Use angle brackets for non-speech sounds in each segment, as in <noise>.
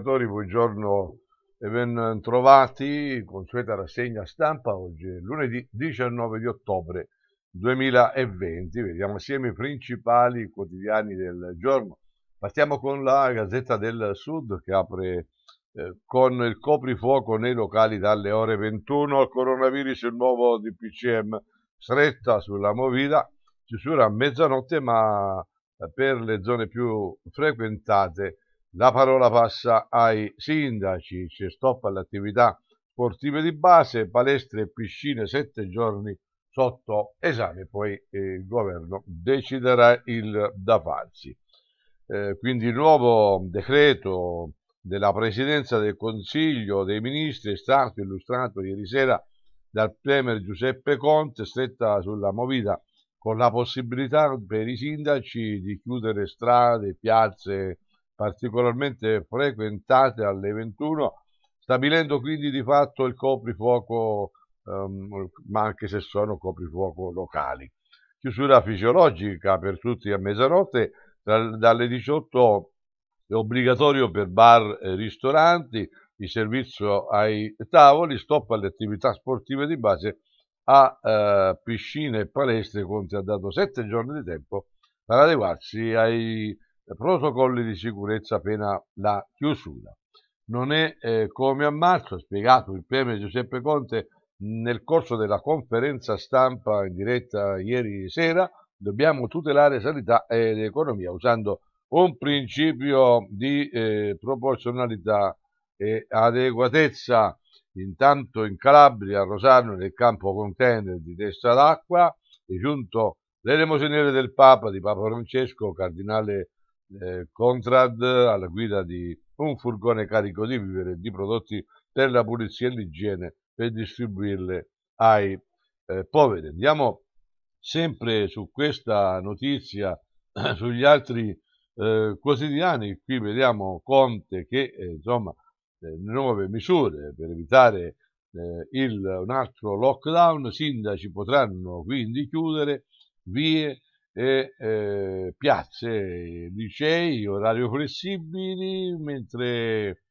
telespettatori, buongiorno e ben trovati. Consueta rassegna stampa oggi, lunedì 19 di ottobre 2020. Vediamo assieme i principali quotidiani del giorno. Partiamo con la Gazzetta del Sud che apre eh, con il coprifuoco nei locali dalle ore 21. Il coronavirus, il nuovo DPCM, stretta sulla movida, chiusura a mezzanotte ma eh, per le zone più frequentate la parola passa ai sindaci, c'è stop alle attività sportive di base, palestre e piscine sette giorni sotto esame, poi eh, il governo deciderà il da farsi. Eh, quindi il nuovo decreto della Presidenza del Consiglio dei Ministri è stato illustrato ieri sera dal Premier Giuseppe Conte, stretta sulla movida con la possibilità per i sindaci di chiudere strade, piazze, particolarmente frequentate alle 21, stabilendo quindi di fatto il coprifuoco, ehm, ma anche se sono coprifuoco locali. Chiusura fisiologica per tutti a mezzanotte, tra, dalle 18 è obbligatorio per bar e ristoranti, il servizio ai tavoli, stop alle attività sportive di base a eh, piscine e palestre, Conte ha dato 7 giorni di tempo per adeguarsi ai protocolli di sicurezza appena la chiusura. Non è eh, come a marzo, ha spiegato il Premier Giuseppe Conte nel corso della conferenza stampa in diretta ieri sera, dobbiamo tutelare sanità ed economia usando un principio di eh, proporzionalità e adeguatezza. Intanto in Calabria, a Rosarno, nel campo container di Testa d'Acqua, è giunto l'elemosinere del Papa, di Papa Francesco, Cardinale eh, Contrad alla guida di un furgone carico di vivere e di prodotti per la pulizia e l'igiene per distribuirle ai eh, poveri. Andiamo sempre su questa notizia <clears throat> sugli altri eh, quotidiani, qui vediamo Conte che eh, insomma eh, nuove misure per evitare eh, il, un altro lockdown, sindaci potranno quindi chiudere vie e eh, piazze, licei, orario flessibili, mentre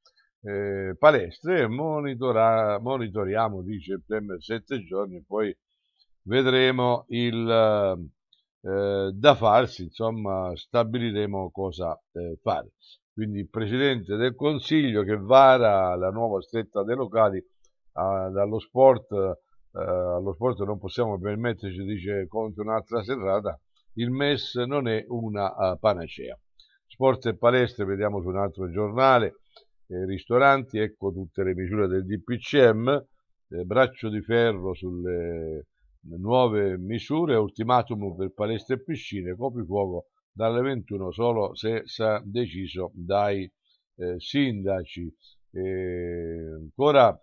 eh, palestre monitora, monitoriamo, dice il Premier, sette giorni, e poi vedremo il eh, da farsi, insomma stabiliremo cosa fare. Quindi il Presidente del Consiglio che vara la nuova stretta dei locali a, dallo sport, allo sport non possiamo permetterci, dice, contro un'altra serrata, il MES non è una eh, panacea. Sport e palestre, vediamo su un altro giornale, eh, ristoranti, ecco tutte le misure del DPCM, eh, braccio di ferro sulle eh, nuove misure, ultimatum per palestre e piscine, coprifuoco dalle 21 solo se sarà deciso dai eh, sindaci. ancora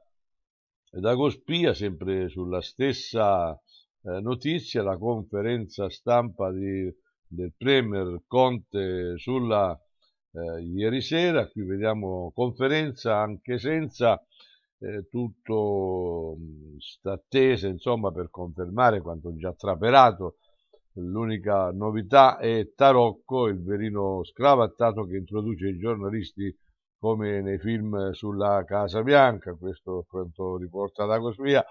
da Gospia, sempre sulla stessa eh, notizia la conferenza stampa di, del Premier Conte sulla eh, ieri sera, qui vediamo conferenza anche senza eh, tutto mm, sta attesa insomma per confermare quanto già traperato l'unica novità è Tarocco il verino scravattato che introduce i giornalisti come nei film sulla Casa Bianca questo quanto riporta la Cosmia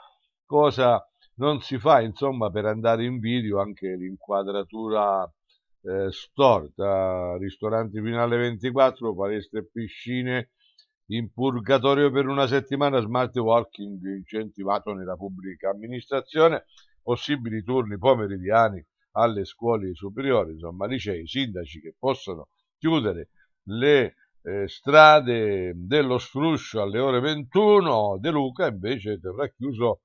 cosa non si fa insomma per andare in video anche l'inquadratura eh, storta, ristoranti fino alle 24, palestre e piscine, in purgatorio per una settimana, smart working incentivato nella pubblica amministrazione, possibili turni pomeridiani alle scuole superiori, insomma licei, sindaci che possono chiudere le eh, strade dello struscio alle ore 21, De Luca invece terrà chiuso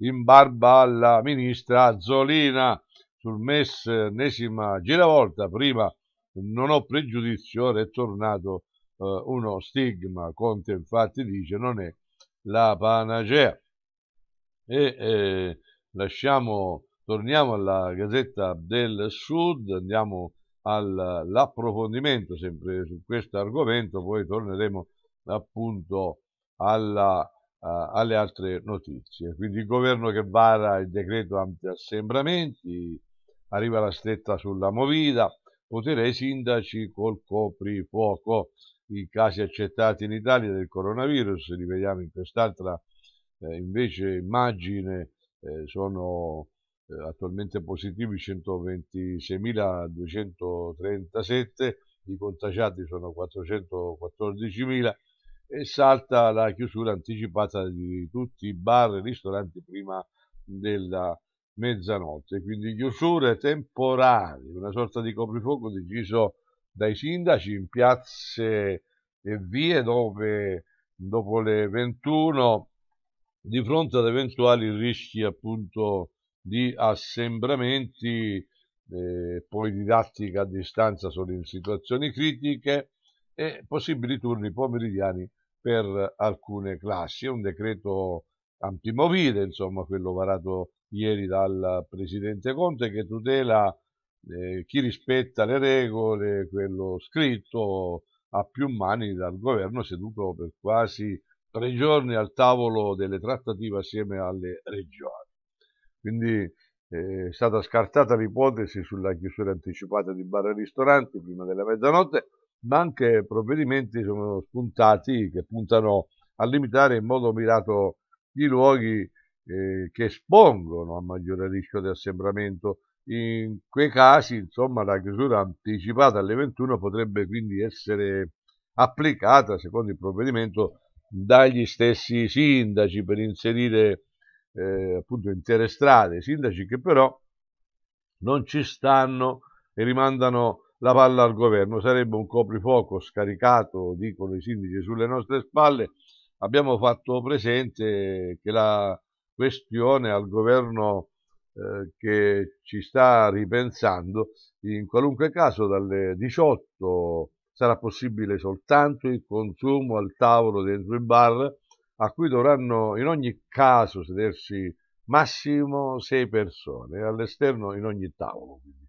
in barba alla ministra Zolina sul MES ennesima giravolta prima non ho pregiudizio ora è tornato eh, uno stigma Conte infatti dice non è la panacea e eh, lasciamo torniamo alla Gazzetta del Sud andiamo all'approfondimento sempre su questo argomento poi torneremo appunto alla alle altre notizie. Quindi il governo che vara il decreto anti-assembramenti, arriva la stretta sulla movida, potere ai sindaci col coprifuoco. I casi accettati in Italia del coronavirus, li vediamo in quest'altra eh, invece immagine, eh, sono eh, attualmente positivi 126.237, i contagiati sono 414.000 e salta la chiusura anticipata di tutti i bar e ristoranti prima della mezzanotte. Quindi chiusure temporali, una sorta di coprifuoco deciso dai sindaci in piazze e vie dove dopo le 21 di fronte ad eventuali rischi appunto di assembramenti, eh, poi didattica a distanza solo in situazioni critiche e possibili turni pomeridiani per alcune classi, è un decreto antimovida, insomma quello varato ieri dal Presidente Conte che tutela eh, chi rispetta le regole, quello scritto a più mani dal governo seduto per quasi tre giorni al tavolo delle trattative assieme alle regioni. Quindi eh, è stata scartata l'ipotesi sulla chiusura anticipata di bar e ristoranti prima della mezzanotte, ma anche provvedimenti sono spuntati che puntano a limitare in modo mirato i luoghi eh, che espongono a maggiore rischio di assembramento. In quei casi, insomma, la chiusura anticipata alle 21 potrebbe quindi essere applicata, secondo il provvedimento, dagli stessi sindaci per inserire eh, appunto intere strade, sindaci che però non ci stanno e rimandano la palla al governo, sarebbe un coprifuoco scaricato, dicono i sindaci, sulle nostre spalle. Abbiamo fatto presente che la questione al governo eh, che ci sta ripensando, in qualunque caso dalle 18 sarà possibile soltanto il consumo al tavolo dentro i bar, a cui dovranno in ogni caso sedersi massimo sei persone all'esterno in ogni tavolo. Quindi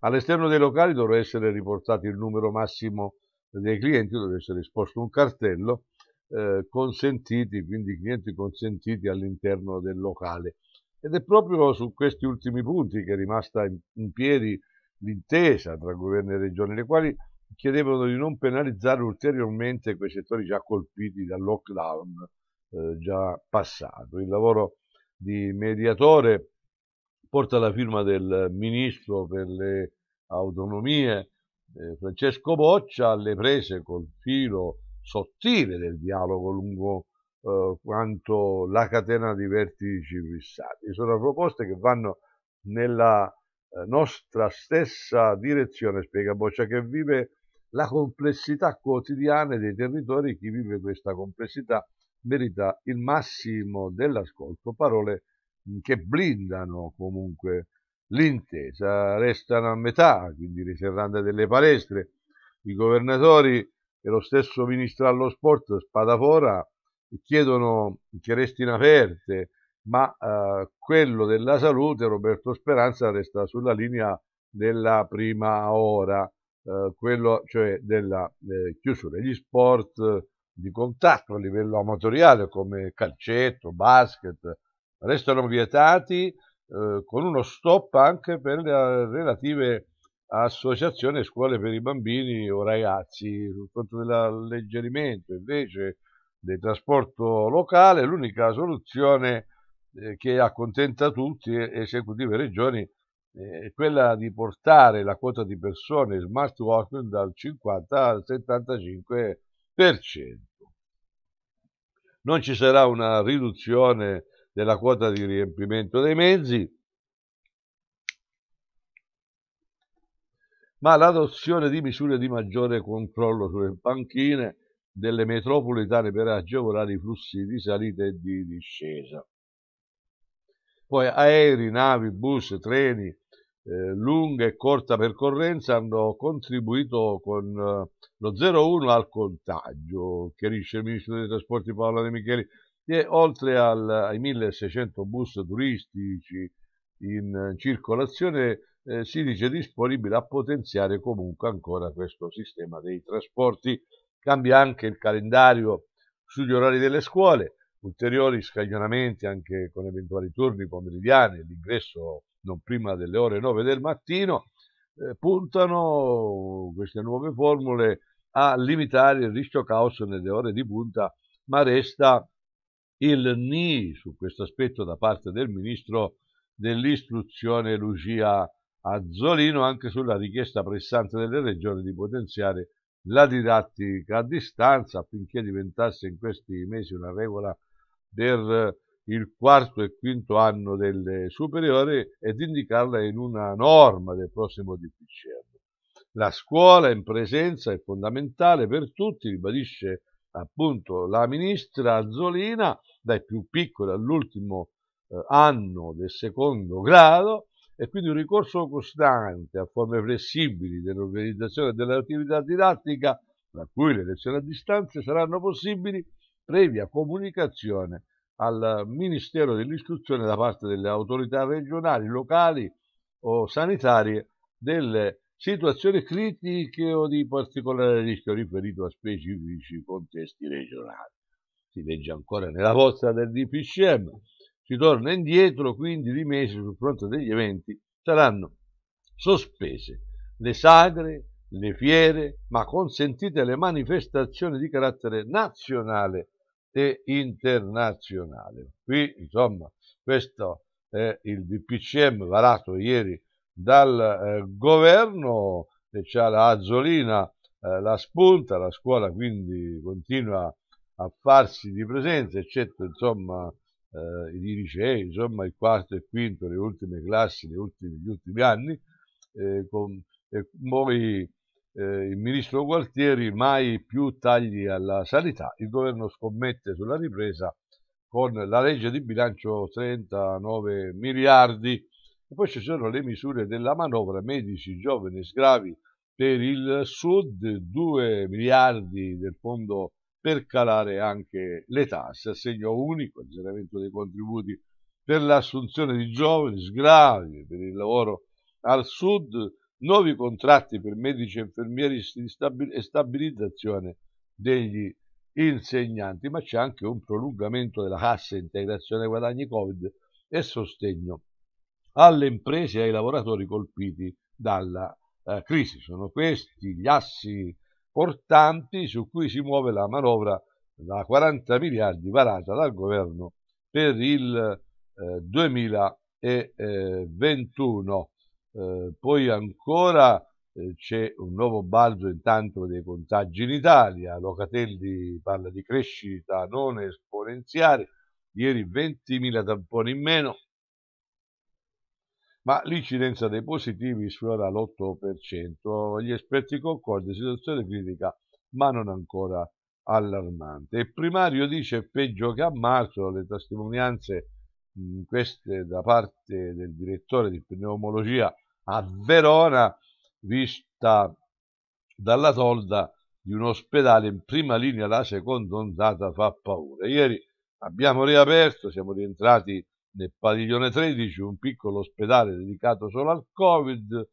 All'esterno dei locali dovrà essere riportato il numero massimo dei clienti, dovrà essere esposto un cartello eh, consentiti, quindi clienti consentiti all'interno del locale. Ed è proprio su questi ultimi punti che è rimasta in, in piedi l'intesa tra governo e regione, le quali chiedevano di non penalizzare ulteriormente quei settori già colpiti dal lockdown eh, già passato. Il lavoro di mediatore porta la firma del ministro per le autonomie eh, Francesco Boccia alle prese col filo sottile del dialogo lungo eh, quanto la catena di vertici fissati. Sono proposte che vanno nella eh, nostra stessa direzione, spiega Boccia, che vive la complessità quotidiana dei territori, chi vive questa complessità merita il massimo dell'ascolto, parole che blindano comunque l'intesa, restano a metà, quindi riserrando delle palestre, i governatori e lo stesso ministro allo sport Spadafora chiedono che restino aperte, ma eh, quello della salute Roberto Speranza resta sulla linea della prima ora, eh, quello cioè della eh, chiusura degli sport di contatto a livello amatoriale come calcetto, basket, restano vietati eh, con uno stop anche per le relative associazioni scuole per i bambini o ragazzi. Sul conto dell'alleggerimento invece del trasporto locale, l'unica soluzione eh, che accontenta tutti, esecutivi e regioni, eh, è quella di portare la quota di persone smart working dal 50 al 75%. Non ci sarà una riduzione della quota di riempimento dei mezzi, ma l'adozione di misure di maggiore controllo sulle panchine delle metropolitane per agevolare i flussi di salita e di discesa. Poi aerei, navi, bus, treni, eh, lunga e corta percorrenza hanno contribuito con eh, lo 0,1 al contagio, chiarisce il ministro dei trasporti Paolo De Micheli e oltre al, ai 1600 bus turistici in eh, circolazione eh, si dice disponibile a potenziare comunque ancora questo sistema dei trasporti. Cambia anche il calendario sugli orari delle scuole, ulteriori scaglionamenti anche con eventuali turni pomeridiani, l'ingresso non prima delle ore 9 del mattino, eh, puntano queste nuove formule a limitare il rischio caos nelle ore di punta, ma resta il NI su questo aspetto da parte del ministro dell'istruzione Lucia Azzolino anche sulla richiesta pressante delle regioni di potenziare la didattica a distanza affinché diventasse in questi mesi una regola per il quarto e quinto anno delle superiori ed indicarla in una norma del prossimo DPCM. La scuola in presenza è fondamentale per tutti, ribadisce appunto la ministra Zolina, dai più piccoli all'ultimo eh, anno del secondo grado, e quindi un ricorso costante a forme flessibili dell'organizzazione dell'attività didattica, tra cui le lezioni a distanza, saranno possibili previa comunicazione al Ministero dell'Istruzione da parte delle autorità regionali, locali o sanitarie delle Situazioni critiche o di particolare rischio riferito a specifici contesti regionali. Si legge ancora nella bozza del DPCM, si torna indietro, quindi di mesi sul fronte degli eventi saranno sospese le sagre, le fiere, ma consentite le manifestazioni di carattere nazionale e internazionale. Qui, insomma, questo è il DPCM varato ieri dal eh, governo e c'è la azzolina, eh, la spunta, la scuola quindi continua a farsi di presenza, eccetto insomma eh, i licei, insomma il quarto e il quinto, le ultime classi, le ultime, gli ultimi anni, eh, con, e poi eh, il ministro Gualtieri mai più tagli alla sanità, il governo scommette sulla ripresa con la legge di bilancio 39 miliardi e poi ci sono le misure della manovra medici, giovani sgravi per il Sud, 2 miliardi del fondo per calare anche le tasse, assegno unico, azzeramento dei contributi per l'assunzione di giovani, sgravi per il lavoro al Sud, nuovi contratti per medici e infermieri e stabilizzazione degli insegnanti, ma c'è anche un prolungamento della cassa integrazione guadagni Covid e sostegno alle imprese e ai lavoratori colpiti dalla eh, crisi. Sono questi gli assi portanti su cui si muove la manovra da 40 miliardi varata dal governo per il eh, 2021. Eh, poi ancora eh, c'è un nuovo balzo intanto dei contagi in Italia, Locatelli parla di crescita non esponenziale, ieri 20.000 tamponi in meno, ma l'incidenza dei positivi sfiora l'8%. Gli esperti concordi, situazione critica, ma non ancora allarmante. Il primario dice peggio che a marzo, le testimonianze mh, queste da parte del direttore di pneumologia a Verona, vista dalla tolda di un ospedale in prima linea la seconda ondata fa paura. Ieri abbiamo riaperto, siamo rientrati nel padiglione 13 un piccolo ospedale dedicato solo al Covid, eh,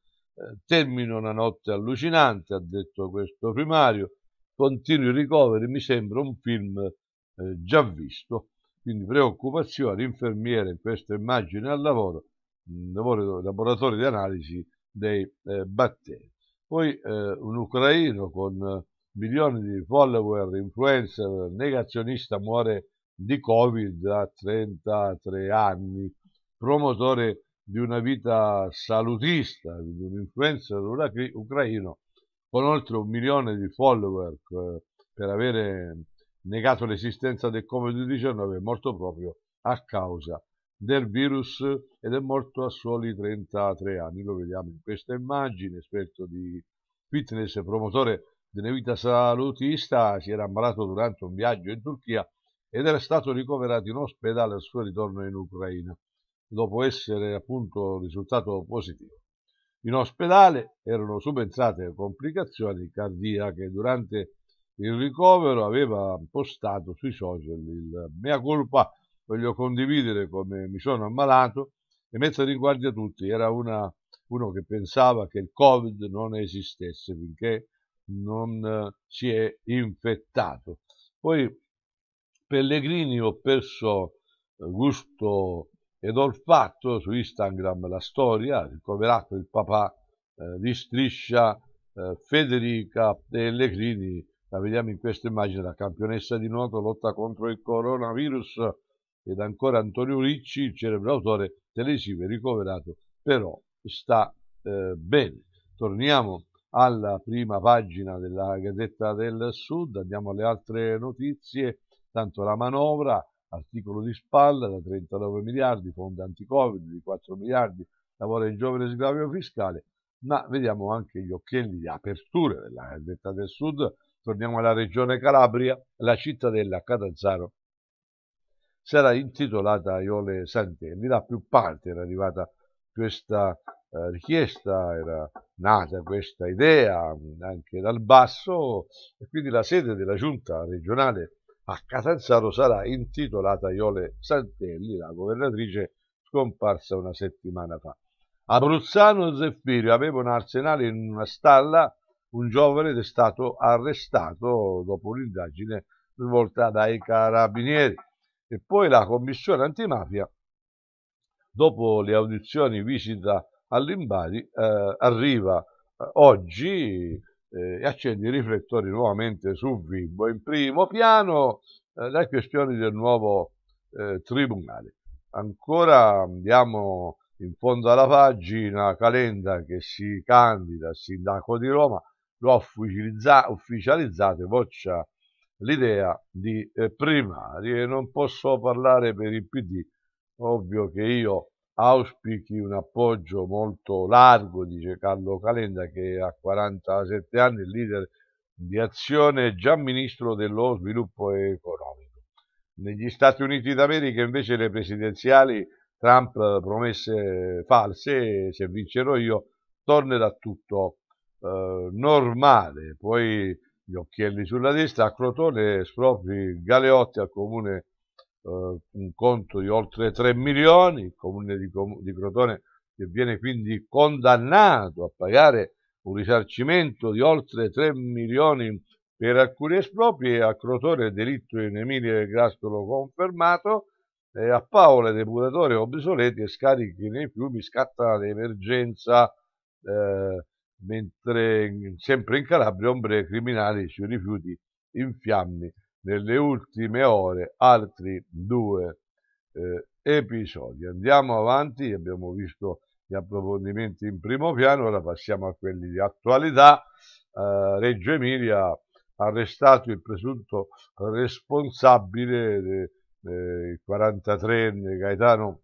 termino una notte allucinante, ha detto questo primario, continui ricoveri, mi sembra un film eh, già visto, quindi preoccupazione, infermiere in questa immagine al lavoro, lavoro laboratorio di analisi dei eh, batteri. Poi eh, un ucraino con milioni di follower, influencer, negazionista, muore di Covid a 33 anni, promotore di una vita salutista, di un influencer ucraino con oltre un milione di follower eh, per avere negato l'esistenza del Covid-19, è morto proprio a causa del virus ed è morto a soli 33 anni. Lo vediamo in questa immagine, esperto di fitness, promotore di una vita salutista, si era ammalato durante un viaggio in Turchia ed era stato ricoverato in ospedale al suo ritorno in Ucraina, dopo essere appunto risultato positivo. In ospedale erano subentrate complicazioni cardiache durante il ricovero aveva postato sui social il mea colpa, voglio condividere come mi sono ammalato e mettere in guardia tutti. Era una, uno che pensava che il Covid non esistesse finché non eh, si è infettato. Poi Pellegrini ho perso eh, gusto ed olfatto su Instagram la storia, ricoverato il papà eh, di striscia eh, Federica Pellegrini, la vediamo in questa immagine, la campionessa di nuoto lotta contro il coronavirus ed ancora Antonio Ricci, il celebre autore televisivo, è ricoverato, però sta eh, bene. Torniamo alla prima pagina della Gazzetta del Sud, andiamo alle altre notizie. Tanto la manovra, articolo di spalla da 39 miliardi, fondi anti-covid di 4 miliardi, lavoro in giovane sgravio fiscale, ma vediamo anche gli occhielli di apertura della Gazzetta del Sud. Torniamo alla regione Calabria, la cittadella Catanzaro sarà intitolata a Iole Santelli. Da più parte era arrivata questa eh, richiesta, era nata questa idea anche dal basso e quindi la sede della giunta regionale a Catanzaro sarà intitolata Iole Santelli, la governatrice scomparsa una settimana fa. Abruzzano Zeffirio aveva un arsenale in una stalla, un giovane è stato arrestato dopo un'indagine svolta dai carabinieri. E poi la commissione antimafia, dopo le audizioni visita all'Imbari, eh, arriva eh, oggi eh, e accende i riflettori nuovamente su Vibo in primo piano eh, le questioni del nuovo eh, tribunale. Ancora andiamo in fondo alla pagina Calenda che si candida al sindaco di Roma, lo ha ufficializzato e boccia l'idea di eh, primarie. Non posso parlare per il PD, ovvio che io auspichi un appoggio molto largo, dice Carlo Calenda, che a 47 anni è leader di azione e già ministro dello sviluppo economico. Negli Stati Uniti d'America invece le presidenziali Trump promesse false, se vincerò io tornerà tutto eh, normale. Poi gli occhielli sulla destra, a Crotone, Sprofi Galeotti al comune eh, un conto di oltre 3 milioni, il comune di, di Crotone che viene quindi condannato a pagare un risarcimento di oltre 3 milioni per alcuni espropri, a Crotone delitto in Emilia Graspolo confermato, e a Paola depuratore obsoleti e scarichi nei fiumi scatta l'emergenza, eh, mentre sempre in Calabria ombre criminali sui rifiuti in fiamme nelle ultime ore altri due eh, episodi. Andiamo avanti, abbiamo visto gli approfondimenti in primo piano, ora passiamo a quelli di attualità. Eh, Reggio Emilia ha arrestato il presunto responsabile del de, 43enne Gaetano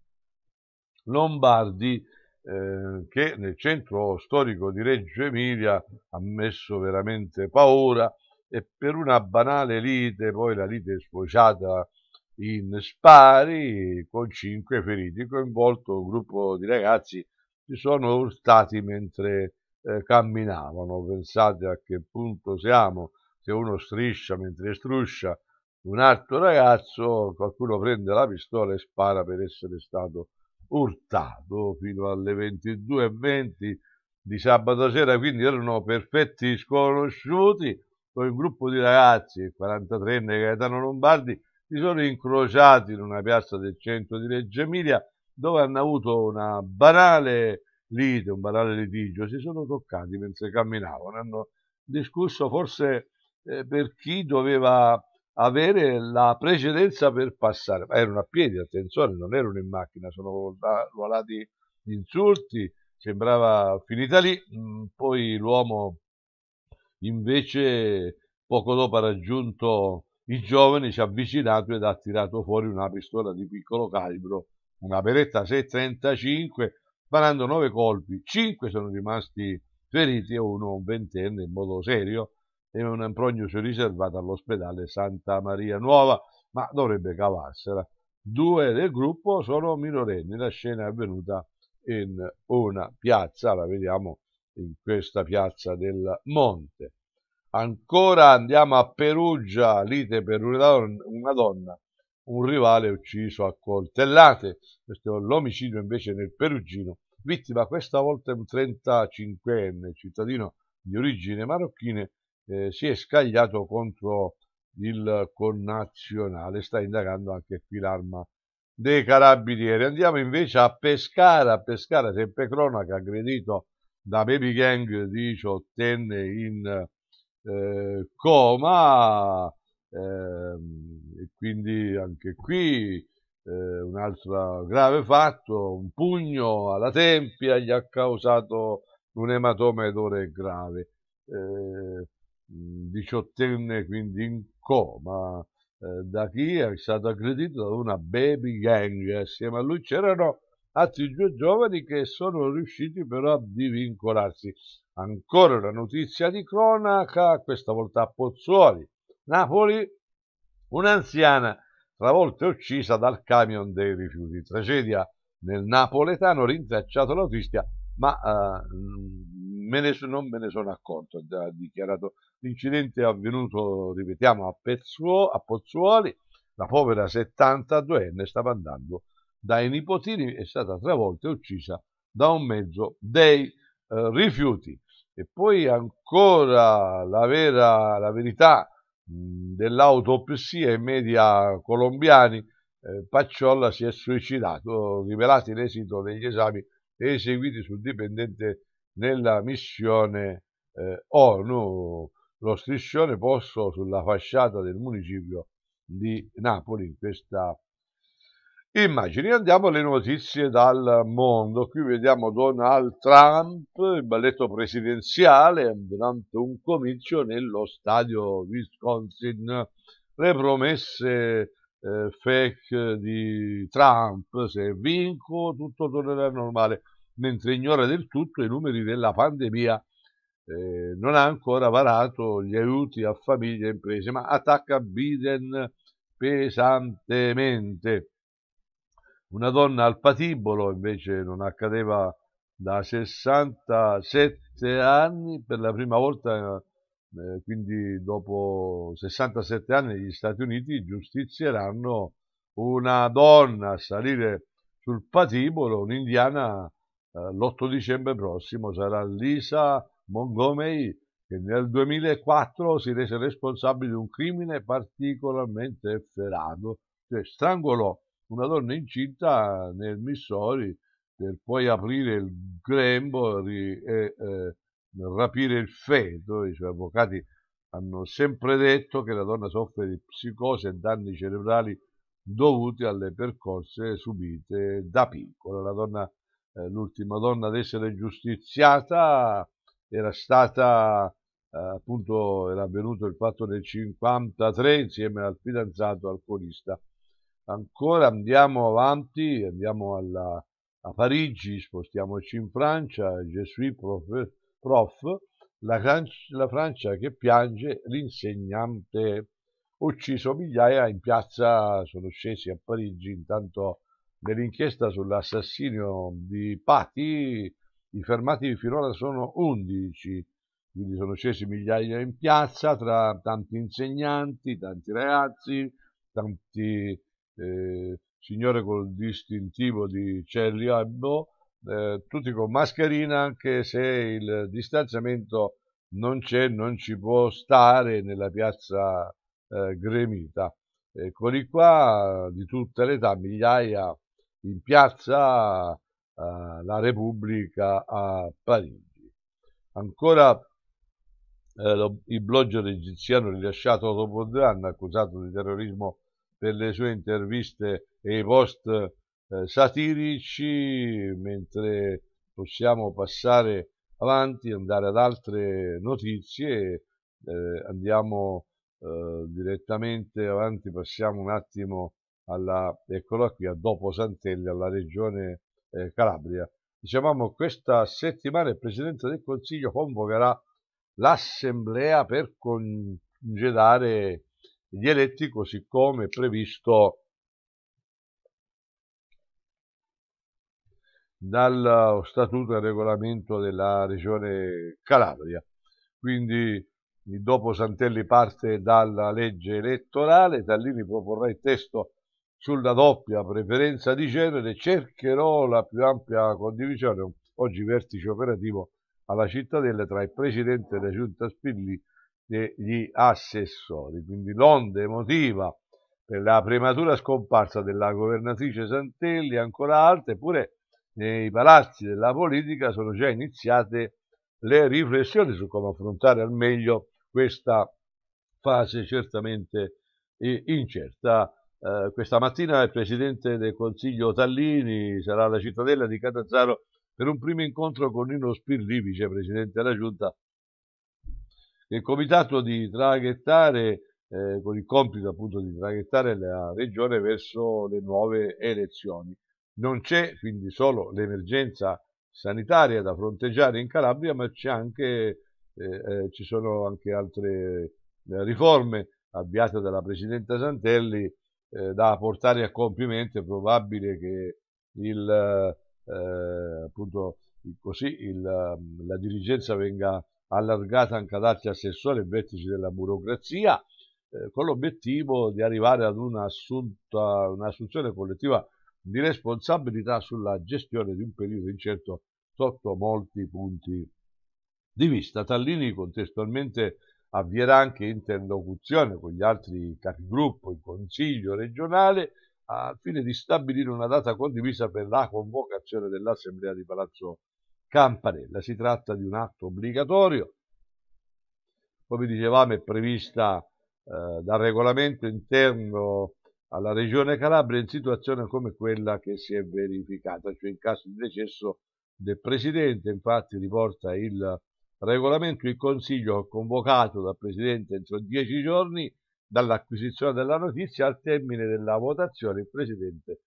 Lombardi eh, che nel centro storico di Reggio Emilia ha messo veramente paura e per una banale lite, poi la lite è sfociata in spari con cinque feriti, coinvolto un gruppo di ragazzi si sono urtati mentre eh, camminavano, pensate a che punto siamo, se uno striscia mentre struscia un altro ragazzo, qualcuno prende la pistola e spara per essere stato urtato fino alle 22.20 di sabato sera, quindi erano perfetti sconosciuti, con un gruppo di ragazzi, il 43enne Gaetano Lombardi, si sono incrociati in una piazza del centro di Reggio Emilia dove hanno avuto una banale lite, un banale litigio, si sono toccati mentre camminavano, hanno discusso forse eh, per chi doveva avere la precedenza per passare, ma erano a piedi, attenzione, non erano in macchina, sono ruolati insulti, sembrava finita lì, mm, poi l'uomo Invece poco dopo ha raggiunto i giovani, ci ha avvicinato ed ha tirato fuori una pistola di piccolo calibro, una peretta 635, sparando nove colpi, cinque sono rimasti feriti e uno un ventenne in modo serio e un prognosi riservato all'ospedale Santa Maria Nuova, ma dovrebbe cavarsela. Due del gruppo sono minorenni, la scena è avvenuta in una piazza, la vediamo in questa piazza del Monte. Ancora andiamo a Perugia, lite per una donna, un rivale ucciso a coltellate. Questo è l'omicidio invece nel Perugino, vittima questa volta un 35enne cittadino di origine marocchina, eh, si è scagliato contro il connazionale. Sta indagando anche qui l'arma dei carabinieri. Andiamo invece a Pescara, Pescara sempre cronaca, aggredito da Baby Gang diciottenne in eh, coma, eh, e quindi anche qui eh, un altro grave fatto, un pugno alla tempia gli ha causato un ematoma ed ore grave. Eh, diciottenne quindi in coma eh, da chi è stato aggredito da una baby gang assieme a lui c'erano altri due giovani che sono riusciti però a divincolarsi. Ancora una notizia di cronaca, questa volta a Pozzuoli, Napoli, un'anziana travolta e uccisa dal camion dei rifiuti. Tragedia nel napoletano, rintracciato l'autista, ma eh, me ne, non me ne sono accorto, ha dichiarato. L'incidente è avvenuto, ripetiamo, a, Pezzuo, a Pozzuoli, la povera 72enne stava andando dai nipotini è stata tre volte uccisa da un mezzo dei eh, rifiuti. E poi ancora la, vera, la verità dell'autopsia in media colombiani, eh, Pacciolla si è suicidato, rivelati l'esito degli esami eseguiti sul dipendente nella missione eh, ONU, lo striscione posto sulla facciata del municipio di Napoli in questa Immagini, andiamo alle notizie dal mondo. Qui vediamo Donald Trump, il balletto presidenziale durante un comizio nello stadio Wisconsin. Le promesse eh, fake di Trump, se vinco tutto tornerà normale, mentre ignora del tutto i numeri della pandemia. Eh, non ha ancora varato gli aiuti a famiglie e imprese, ma attacca Biden pesantemente. Una donna al patibolo invece non accadeva da 67 anni per la prima volta, eh, quindi dopo 67 anni gli Stati Uniti giustizieranno una donna a salire sul patibolo, un'indiana, eh, l'8 dicembre prossimo sarà Lisa Montgomery che nel 2004 si rese responsabile di un crimine particolarmente efferato, cioè strangolò una donna incinta nel Missouri per poi aprire il grembo e eh, rapire il feto. I suoi avvocati hanno sempre detto che la donna soffre di psicosi e danni cerebrali dovuti alle percorse subite da piccola. Donna, eh, l'ultima donna ad essere giustiziata era stata eh, appunto era avvenuto il fatto nel 1953 insieme al fidanzato alcolista ancora andiamo avanti, andiamo alla, a Parigi, spostiamoci in Francia, Je suis prof, prof la, la, Francia che piange, l'insegnante ucciso migliaia in piazza, sono scesi a Parigi, intanto nell'inchiesta sull'assassinio di Pati, i fermati finora sono 11, quindi sono scesi migliaia in piazza tra tanti insegnanti, tanti ragazzi, tanti eh, signore col distintivo di Celli Abbo, eh, tutti con mascherina anche se il distanziamento non c'è, non ci può stare nella piazza eh, gremita. Eccoli qua, di tutte le età, migliaia in piazza eh, La Repubblica a Parigi. Ancora eh, lo, il blogger egiziano rilasciato dopo due anni accusato di terrorismo per le sue interviste e i post eh, satirici, mentre possiamo passare avanti, andare ad altre notizie, eh, andiamo eh, direttamente avanti, passiamo un attimo alla, eccolo qui, a dopo Santelli, alla regione eh, Calabria. Dicevamo, questa settimana il Presidente del Consiglio convocherà l'Assemblea per congedare gli eletti così come previsto dal statuto e regolamento della regione Calabria. Quindi dopo Santelli parte dalla legge elettorale, Tallini proporrà il testo sulla doppia preferenza di genere, cercherò la più ampia condivisione, oggi vertice operativo alla cittadella tra il presidente della giunta Spilli degli assessori. Quindi l'onda emotiva per la prematura scomparsa della governatrice Santelli è ancora alta, eppure nei palazzi della politica sono già iniziate le riflessioni su come affrontare al meglio questa fase certamente eh, incerta. Eh, questa mattina il presidente del Consiglio Tallini sarà alla cittadella di Catazzaro per un primo incontro con Nino Spirli, vicepresidente della Giunta, il comitato di traghettare eh, con il compito appunto di traghettare la regione verso le nuove elezioni. Non c'è quindi solo l'emergenza sanitaria da fronteggiare in Calabria, ma c'è anche, eh, eh ci sono anche altre eh, riforme avviate dalla Presidenta Santelli eh, da portare a compimento. È probabile che il, eh, appunto, così il, mm, la dirigenza venga allargata anche ad altri assessori e vertici della burocrazia, eh, con l'obiettivo di arrivare ad un'assunzione collettiva di responsabilità sulla gestione di un periodo incerto sotto molti punti di vista. Tallini contestualmente avvierà anche interlocuzione con gli altri capigruppo, il Consiglio regionale, al fine di stabilire una data condivisa per la convocazione dell'Assemblea di Palazzo Campanella. Si tratta di un atto obbligatorio. Come dicevamo è prevista eh, dal regolamento interno alla Regione Calabria in situazione come quella che si è verificata, cioè in caso di decesso del Presidente, infatti riporta il regolamento, il Consiglio convocato dal Presidente entro dieci giorni dall'acquisizione della notizia al termine della votazione il Presidente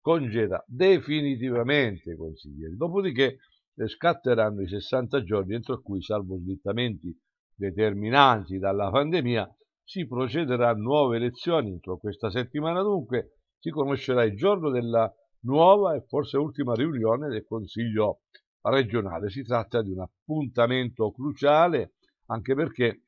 congeda definitivamente i consiglieri. Dopodiché ne scatteranno i 60 giorni entro cui, salvo slittamenti determinati dalla pandemia, si procederà a nuove elezioni entro questa settimana dunque si conoscerà il giorno della nuova e forse ultima riunione del Consiglio regionale. Si tratta di un appuntamento cruciale anche perché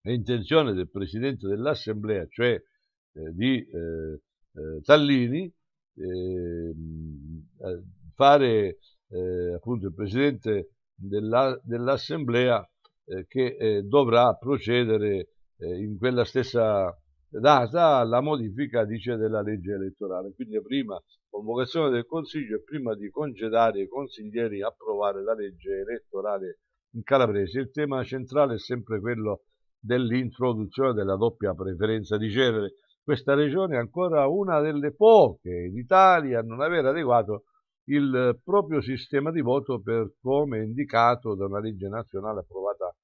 è intenzione del Presidente dell'Assemblea, cioè eh, di eh, eh, Tallini, ehm, eh, fare eh, appunto il presidente della, dell'assemblea eh, che eh, dovrà procedere eh, in quella stessa data alla modifica dice della legge elettorale quindi prima convocazione del consiglio e prima di congedare i consiglieri approvare la legge elettorale in calabrese il tema centrale è sempre quello dell'introduzione della doppia preferenza di genere questa regione è ancora una delle poche in Italia a non aver adeguato il eh, proprio sistema di voto per come indicato da una legge nazionale approvata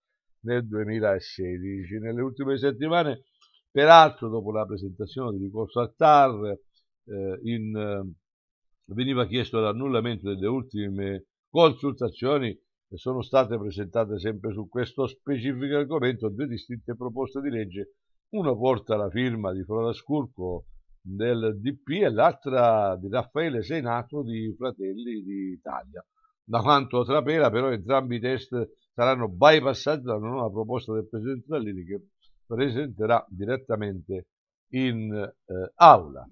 nel 2016. Nelle ultime settimane, peraltro, dopo la presentazione di ricorso al TAR, eh, in, eh, veniva chiesto l'annullamento delle ultime consultazioni e sono state presentate sempre su questo specifico argomento due distinte proposte di legge. Uno porta la firma di Flora Scurco, del DP e l'altra di Raffaele Senato di Fratelli d'Italia. Da quanto trapela però entrambi i test saranno bypassati da una nuova proposta del Presidente Dallini che presenterà direttamente in eh, aula.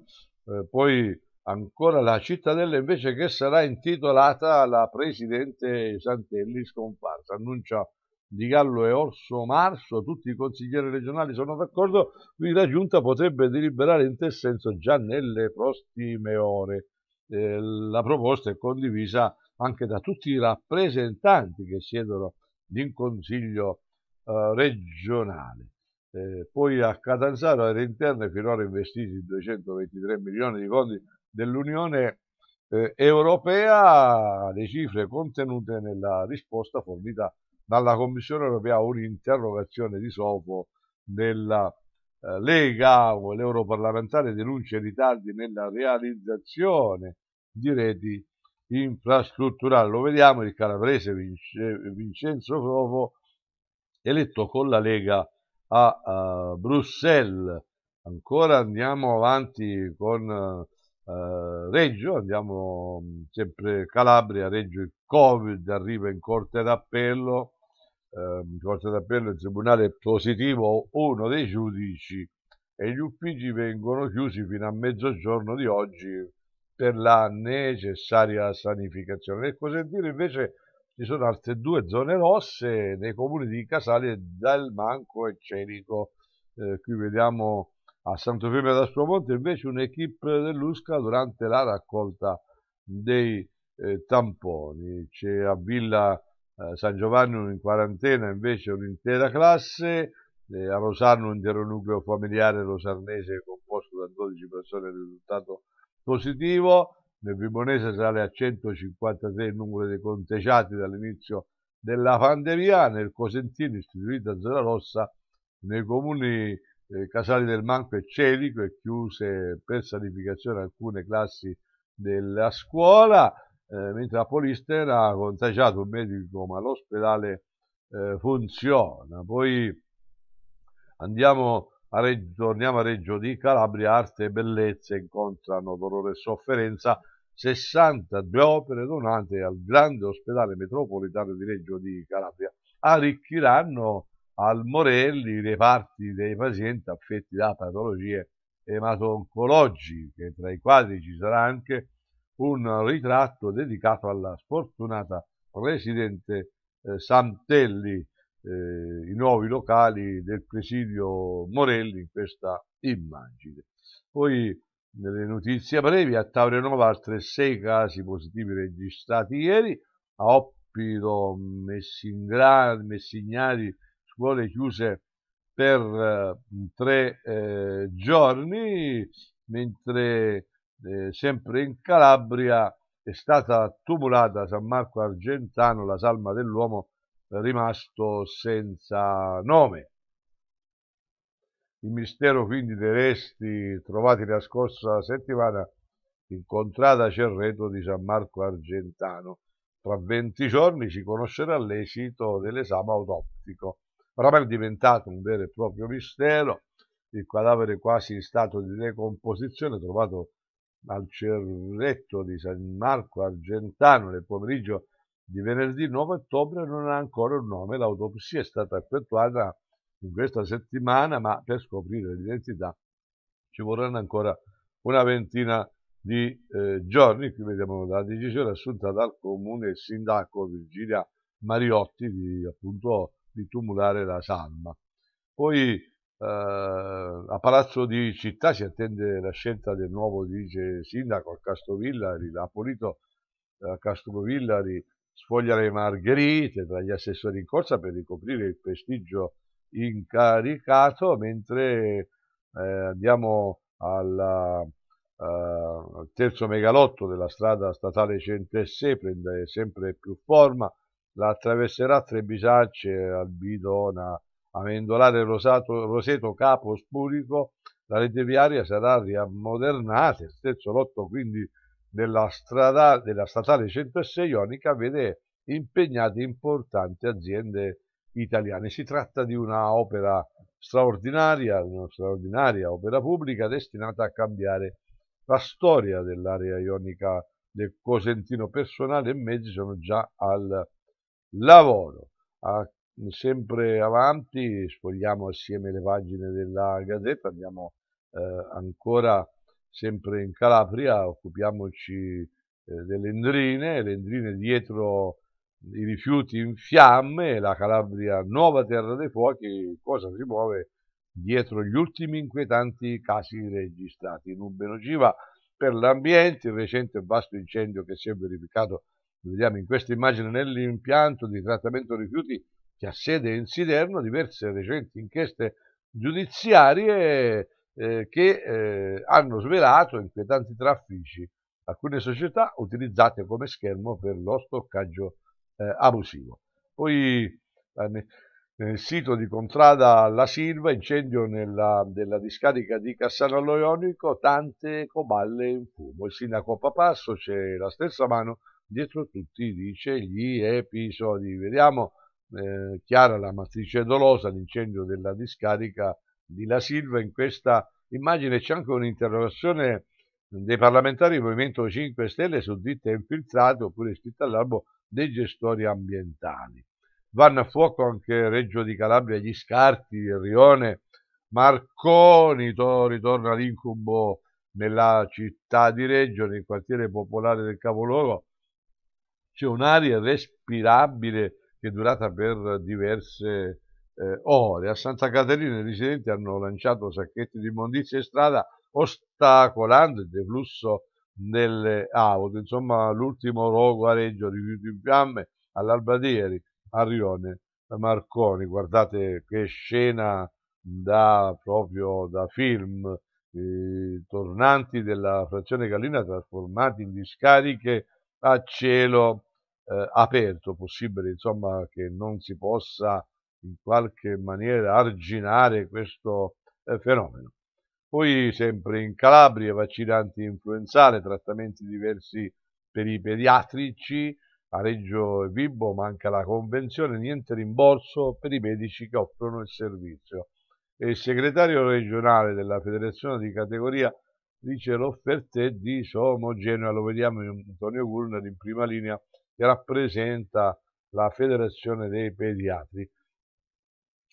Eh, poi ancora la cittadella invece che sarà intitolata alla Presidente Santelli scomparsa, annuncia di Gallo e Orso Marso, tutti i consiglieri regionali sono d'accordo, quindi la Giunta potrebbe deliberare in tal senso già nelle prossime ore. Eh, la proposta è condivisa anche da tutti i rappresentanti che siedono in consiglio eh, regionale. Eh, poi a Catanzaro era interne finora investiti 223 milioni di fondi dell'Unione eh, Europea, le cifre contenute nella risposta fornita dalla Commissione europea un'interrogazione di sofo della eh, Lega, l'europarlamentare denuncia i ritardi nella realizzazione di reti infrastrutturali. Lo vediamo, il calabrese Vincenzo Sofo, eletto con la Lega a, a Bruxelles. Ancora andiamo avanti con eh, Reggio, andiamo mm, sempre Calabria, Reggio il Covid arriva in corte d'appello ehm, Corte d'Appello e il Tribunale positivo uno dei giudici e gli uffici vengono chiusi fino a mezzogiorno di oggi per la necessaria sanificazione. Nel Cosentino invece ci sono altre due zone rosse nei comuni di Casale, Dal Manco e Cenico. Eh, qui vediamo a Santo Femme da Suamonte invece un'equipe dell'Usca durante la raccolta dei eh, tamponi. C'è a Villa eh, San Giovanni in quarantena invece un'intera classe, eh, a Rosarno un intero nucleo familiare rosarnese composto da 12 persone risultato positivo, nel Vibonese sale a 153 il numero dei conteggiati dall'inizio della pandemia, nel Cosentino istituita zona rossa, nei comuni eh, Casali del Manco e Celico e chiuse per sanificazione alcune classi della scuola, eh, mentre la Polister ha contagiato un medico, ma l'ospedale eh, funziona. Poi andiamo a Reggio, torniamo a Reggio di Calabria, arte e bellezza incontrano dolore e sofferenza, 62 opere donate al grande ospedale metropolitano di Reggio di Calabria arricchiranno al Morelli i reparti dei pazienti affetti da patologie emato-oncologiche, tra i quali ci sarà anche un ritratto dedicato alla sfortunata presidente eh, Santelli, eh, i nuovi locali del presidio Morelli in questa immagine. Poi nelle notizie brevi, a Tavre Nova altre sei casi positivi registrati ieri, a Oppido, Messignari, scuole chiuse per eh, tre eh, giorni, mentre eh, sempre in Calabria, è stata tumulata a San Marco Argentano la salma dell'uomo rimasto senza nome. Il mistero quindi dei resti trovati la scorsa settimana in contrada Cerreto di San Marco Argentano. Tra 20 giorni si conoscerà l'esito dell'esame autoptico. Oramai è diventato un vero e proprio mistero il cadavere quasi in stato di decomposizione trovato al Cerretto di San Marco Argentano nel pomeriggio di venerdì 9 ottobre non ha ancora un nome. L'autopsia è stata effettuata in questa settimana, ma per scoprire l'identità ci vorranno ancora una ventina di eh, giorni. Qui vediamo la decisione assunta dal comune sindaco Virgilia Mariotti di, appunto, di tumulare la salma. Poi Uh, a Palazzo di Città si attende la scelta del nuovo vice sindaco a Castrovillari, la Polito eh, a Castrovillari sfoglia le margherite tra gli assessori in corsa per ricoprire il prestigio incaricato, mentre eh, andiamo alla, uh, eh, al terzo megalotto della strada statale 106, prende sempre più forma, la attraverserà tre bisacce al bidona. Avendolare rosato, roseto capo spurico, la rete viaria sarà riammodernata, il stesso lotto quindi della, strada, della statale 106 Ionica vede impegnate importanti aziende italiane. Si tratta di una opera straordinaria, una straordinaria opera pubblica destinata a cambiare la storia dell'area ionica del Cosentino. Personale e mezzi sono già al lavoro. A sempre avanti, sfogliamo assieme le pagine della Gazzetta, andiamo eh, ancora sempre in Calabria, occupiamoci eh, delle endrine, le endrine dietro i rifiuti in fiamme, la Calabria nuova terra dei fuochi, cosa si muove dietro gli ultimi inquietanti casi registrati. in nociva per l'ambiente, il recente vasto incendio che si è verificato, vediamo in questa immagine, nell'impianto di trattamento rifiuti che ha sede in Siderno diverse recenti inchieste giudiziarie eh, che eh, hanno svelato inquietanti traffici alcune società utilizzate come schermo per lo stoccaggio eh, abusivo. Poi eh, nel sito di Contrada La Silva, incendio nella, della discarica di Cassano Ionico, tante coballe in fumo. Il sindaco Papasso c'è la stessa mano dietro tutti, dice, gli episodi. Vediamo eh, chiara la matrice dolosa, l'incendio della discarica di La Silva. In questa immagine c'è anche un'interrogazione dei parlamentari del Movimento 5 Stelle su ditte infiltrate oppure iscritte all'albo dei gestori ambientali. Vanno a fuoco anche Reggio di Calabria, gli scarti, Rione, Marconi, ritorna l'incubo nella città di Reggio, nel quartiere popolare del capoluogo. C'è un'aria respirabile che è durata per diverse eh, ore. A Santa Caterina i residenti hanno lanciato sacchetti di immondizia in strada ostacolando il deflusso delle auto. Insomma, l'ultimo rogo a Reggio, rifiuti in fiamme all'Albadieri, a Rione Marconi. Guardate che scena da, proprio da film. I tornanti della frazione Gallina trasformati in discariche a cielo eh, aperto, possibile insomma che non si possa in qualche maniera arginare questo eh, fenomeno. Poi sempre in Calabria vaccini anti-influenzale, trattamenti diversi per i pediatrici, a Reggio e Vibo manca la convenzione, niente rimborso per i medici che offrono il servizio. E il segretario regionale della federazione di categoria dice l'offerta è disomogenea, lo vediamo in Antonio Gurner in prima linea che rappresenta la Federazione dei Pediatri.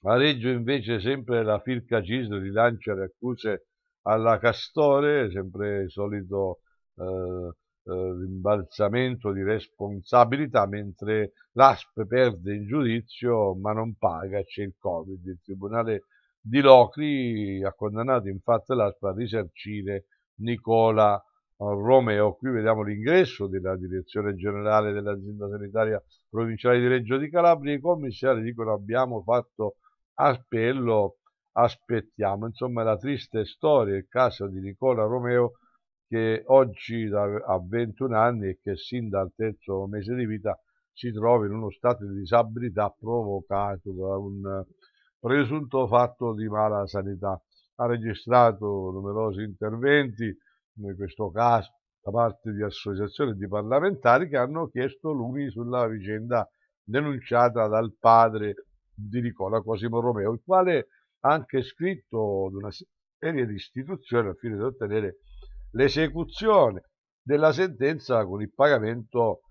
A Reggio invece sempre la Firca Cisl rilancia le accuse alla Castore, sempre il solito eh, eh, rimbalzamento di responsabilità, mentre l'ASP perde in giudizio ma non paga, c'è il Covid. Il Tribunale di Locri ha condannato infatti l'ASP a risarcire Nicola Oh, Romeo, qui vediamo l'ingresso della direzione generale dell'azienda sanitaria provinciale di Reggio di Calabria, i commissari dicono abbiamo fatto appello, aspettiamo. Insomma la triste storia, il caso di Nicola Romeo che oggi ha 21 anni e che sin dal terzo mese di vita si trova in uno stato di disabilità provocato da un presunto fatto di mala sanità. Ha registrato numerosi interventi, in questo caso da parte di associazioni di parlamentari che hanno chiesto lumi sulla vicenda denunciata dal padre di Nicola Cosimo Romeo, il quale ha anche scritto ad una serie di istituzioni al fine di ottenere l'esecuzione della sentenza con il pagamento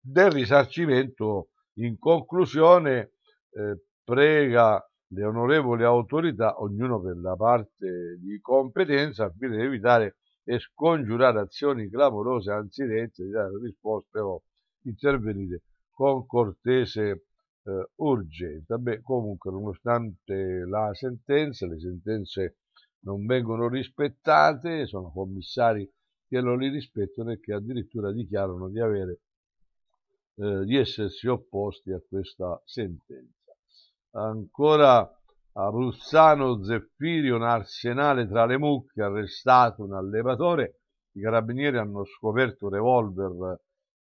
del risarcimento. In conclusione eh, prega le onorevoli autorità, ognuno per la parte di competenza, al fine di evitare e scongiurare azioni clamorose anzidette di dare risposte o intervenire con cortese eh, urgenza. Beh, comunque, nonostante la sentenza, le sentenze non vengono rispettate, sono commissari che non li rispettano e che addirittura dichiarano di, avere, eh, di essersi opposti a questa sentenza. Ancora Abruzzano Zeffiri, un arsenale tra le mucche, arrestato un allevatore. I carabinieri hanno scoperto un revolver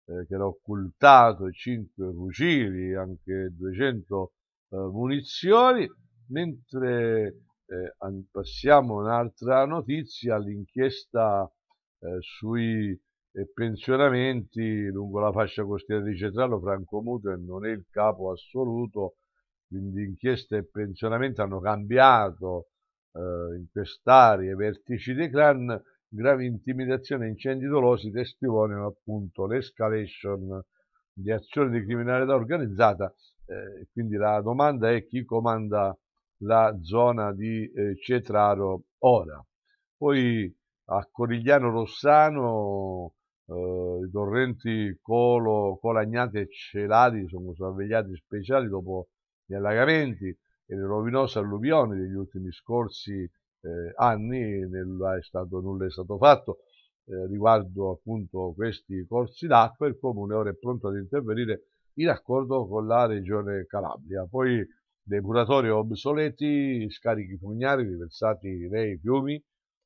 eh, che era occultato, cinque fucili, anche 200 eh, munizioni. Mentre eh, passiamo un'altra notizia, l'inchiesta eh, sui eh, pensionamenti lungo la fascia costiera di Cetrano, Franco Muto non è il capo assoluto quindi inchieste e pensionamento hanno cambiato eh, in quest'area i vertici dei clan, gravi intimidazioni e incendi dolosi testimoniano appunto l'escalation di azioni di criminalità organizzata, eh, quindi la domanda è chi comanda la zona di eh, Cetraro ora. Poi a Corigliano Rossano eh, i torrenti Colo, Colagnate e Celati sono sorvegliati speciali dopo gli allagamenti e le rovinose alluvioni degli ultimi scorsi eh, anni nel, è stato, nulla è stato fatto eh, riguardo appunto questi corsi d'acqua il comune ora è pronto ad intervenire in accordo con la regione Calabria poi depuratori obsoleti scarichi fognari riversati nei fiumi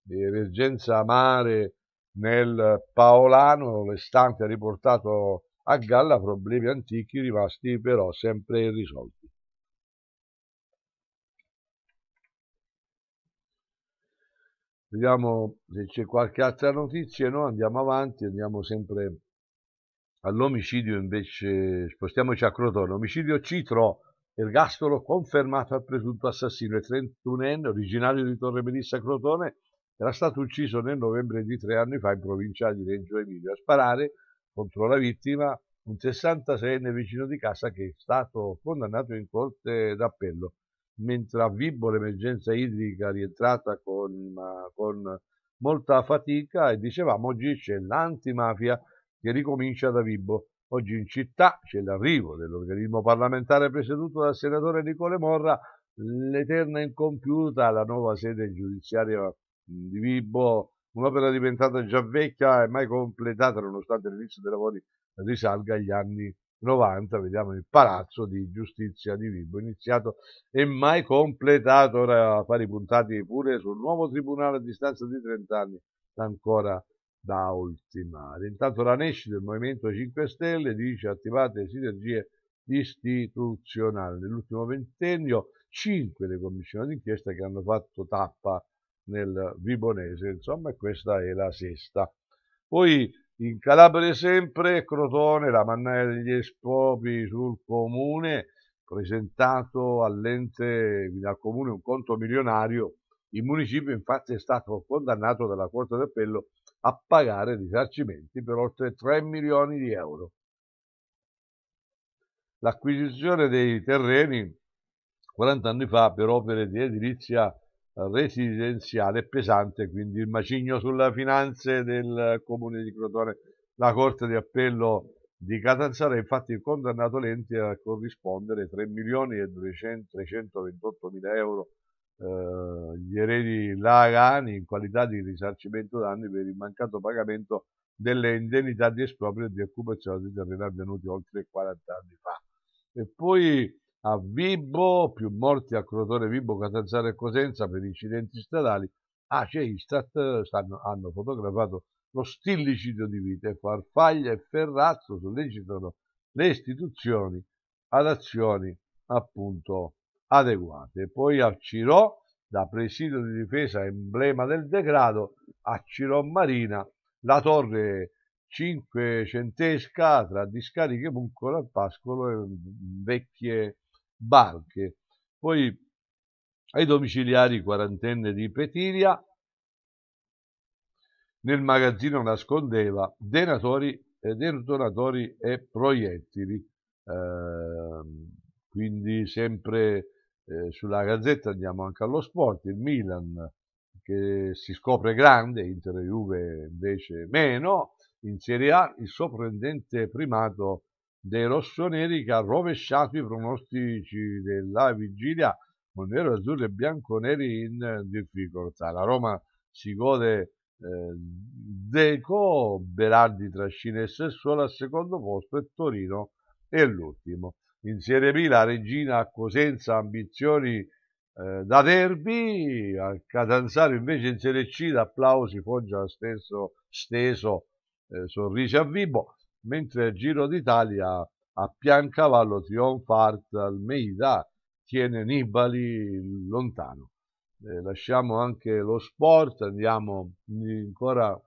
emergenza mare nel Paolano l'estante ha riportato a galla problemi antichi rimasti però sempre irrisolti Vediamo se c'è qualche altra notizia, no? Andiamo avanti, andiamo sempre all'omicidio invece, spostiamoci a Crotone, omicidio Citro, ergastolo confermato al presunto assassino, il 31enne originario di Torre Melissa Crotone, era stato ucciso nel novembre di tre anni fa in provincia di Reggio Emilio A sparare contro la vittima un 66enne vicino di casa che è stato condannato in corte d'appello mentre a Vibo l'emergenza idrica è rientrata con, con, molta fatica e dicevamo oggi c'è l'antimafia che ricomincia da Vibo. Oggi in città c'è l'arrivo dell'organismo parlamentare presieduto dal senatore Nicole Morra, l'eterna incompiuta, la nuova sede giudiziaria di Vibo, un'opera diventata già vecchia e mai completata nonostante l'inizio dei lavori risalga agli anni 90 vediamo il palazzo di giustizia di Vibo, iniziato e mai completato, ora fare i puntati pure sul nuovo tribunale a distanza di 30 anni, ancora da ultimare. Intanto la nascita del Movimento 5 Stelle dice attivate sinergie istituzionali. Nell'ultimo ventennio 5 le commissioni d'inchiesta che hanno fatto tappa nel Vibonese, insomma questa è la sesta. Poi in Calabria sempre Crotone, la mannaia degli espropri sul comune, presentato all'ente dal comune un conto milionario. Il municipio infatti è stato condannato dalla Corte d'Appello a pagare risarcimenti per oltre 3 milioni di euro. L'acquisizione dei terreni 40 anni fa per opere di edilizia residenziale pesante, quindi il macigno sulle finanze del comune di Crotone. La Corte di Appello di Catanzaro ha infatti condannato l'ente eh, a corrispondere 3 milioni e 328 mila euro eh, gli eredi Lagani in qualità di risarcimento danni per il mancato pagamento delle indennità di esproprio e di occupazione di terreno avvenuti oltre 40 anni fa. E poi a Vibo, più morti a Crotone, Vibo, Catanzaro e Cosenza per incidenti stradali. ACE ah, e Istat stanno, hanno fotografato lo stillicidio di vite. Farfaglia e Ferrazzo sollecitano le istituzioni ad azioni appunto adeguate. Poi a Cirò, da presidio di difesa emblema del degrado, a Cirò Marina, la torre cinquecentesca tra discariche, buncolo al pascolo e vecchie Barche. Poi ai domiciliari quarantenne di Petilia nel magazzino nascondeva denatori, eh, detonatori e proiettili. Eh, quindi sempre eh, sulla Gazzetta andiamo anche allo sport, il Milan che si scopre grande, Inter e Juve invece meno, in Serie A il sorprendente primato dei rossoneri che ha rovesciato i pronostici della vigilia con nero, azzurro e bianconeri in difficoltà. La Roma si gode eh, Deco, Berardi, Trascina il Sessuolo al secondo posto e Torino è l'ultimo. In Serie B la Regina a Cosenza ambizioni eh, da derby, al Catanzaro invece in Serie C da applausi Foggia stesso steso eh, sorrise a Vibo mentre il Giro d'Italia a Piancavallo Trionfart Almeida tiene Nibali lontano. Eh, lasciamo anche lo sport, andiamo ancora